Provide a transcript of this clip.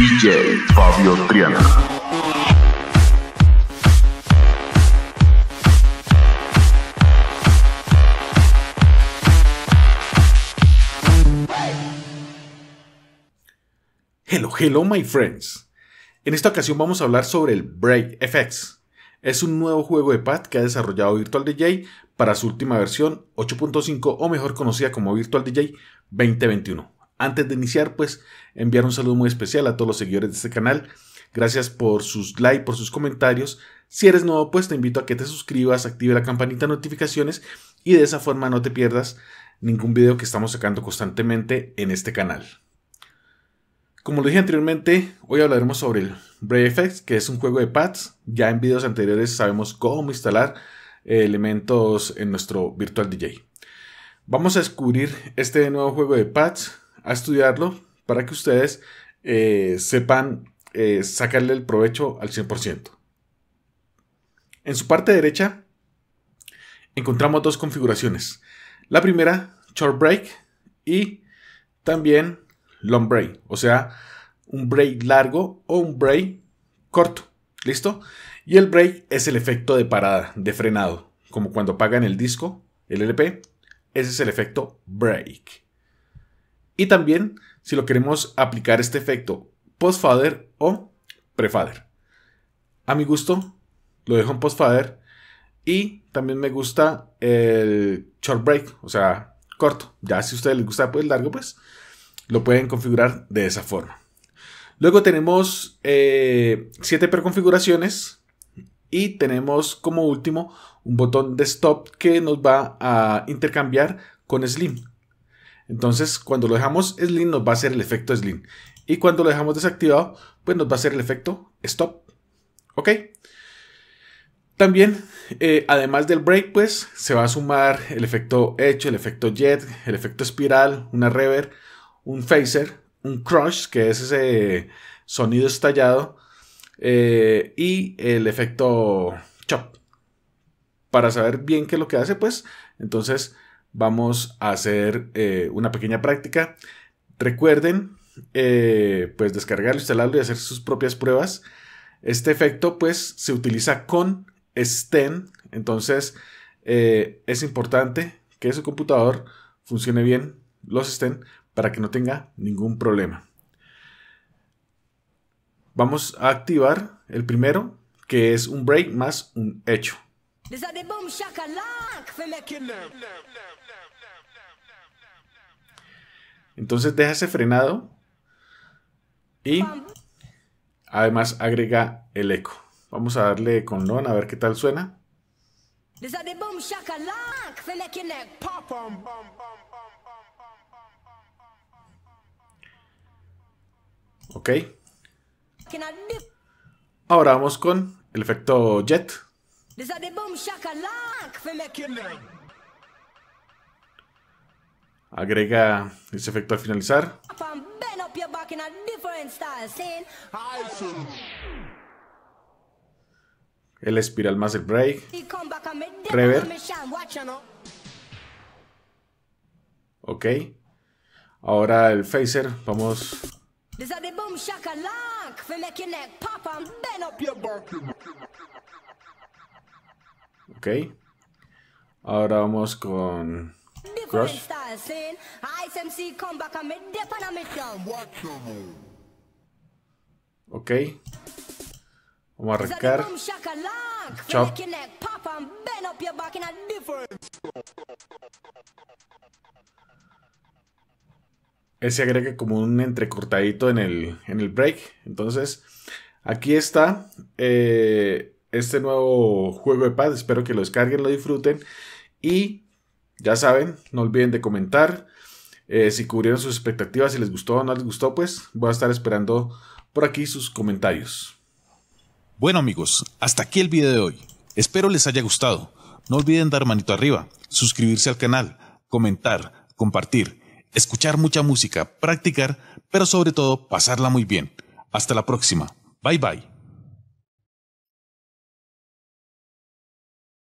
DJ Fabio Triana. Hello, hello my friends. En esta ocasión vamos a hablar sobre el Break FX. Es un nuevo juego de pad que ha desarrollado Virtual DJ para su última versión 8.5 o mejor conocida como Virtual DJ 2021. Antes de iniciar, pues enviar un saludo muy especial a todos los seguidores de este canal. Gracias por sus likes, por sus comentarios. Si eres nuevo, pues te invito a que te suscribas, active la campanita de notificaciones y de esa forma no te pierdas ningún video que estamos sacando constantemente en este canal. Como lo dije anteriormente, hoy hablaremos sobre el BraveFX, que es un juego de pads. Ya en videos anteriores sabemos cómo instalar elementos en nuestro Virtual DJ. Vamos a descubrir este nuevo juego de pads a estudiarlo para que ustedes eh, sepan eh, sacarle el provecho al 100%. En su parte derecha encontramos dos configuraciones. La primera, short break y también long break, o sea, un break largo o un break corto. ¿Listo? Y el break es el efecto de parada, de frenado, como cuando apagan el disco, el LP. Ese es el efecto break. Y también si lo queremos aplicar este efecto post fader o pre fader A mi gusto, lo dejo en post fader Y también me gusta el short break, o sea, corto. Ya si a ustedes les gusta pues, largo, pues lo pueden configurar de esa forma. Luego tenemos eh, siete pre preconfiguraciones y tenemos como último un botón de stop que nos va a intercambiar con Slim. Entonces, cuando lo dejamos Slim, nos va a hacer el efecto Slim. Y cuando lo dejamos desactivado, pues nos va a hacer el efecto Stop. ¿Ok? También, eh, además del break, pues se va a sumar el efecto hecho, el efecto jet, el efecto espiral, una reverb, un phaser, un crush, que es ese sonido estallado, eh, y el efecto chop. Para saber bien qué es lo que hace, pues entonces vamos a hacer eh, una pequeña práctica. Recuerden, eh, pues descargarlo, instalarlo y hacer sus propias pruebas. Este efecto, pues, se utiliza con STEM. Entonces, eh, es importante que su computador funcione bien los STEM para que no tenga ningún problema. Vamos a activar el primero, que es un break más un hecho. Entonces deja ese frenado y además agrega el eco. Vamos a darle con lon a ver qué tal suena. Ok. Ahora vamos con el efecto jet. Agrega ese efecto al finalizar. El espiral más break. Rever. Ok. Ahora el phaser. Vamos. Ok. Ahora vamos con... Crush. Ok. Vamos a arrancar. Chop. Ese agrega como un entrecortadito en el, en el break. Entonces, aquí está. Eh, este nuevo juego de paz. Espero que lo descarguen, lo disfruten. Y ya saben, no olviden de comentar. Eh, si cubrieron sus expectativas, si les gustó o no les gustó, pues voy a estar esperando por aquí sus comentarios. Bueno amigos, hasta aquí el video de hoy. Espero les haya gustado. No olviden dar manito arriba, suscribirse al canal, comentar, compartir, escuchar mucha música, practicar, pero sobre todo pasarla muy bien. Hasta la próxima. Bye bye.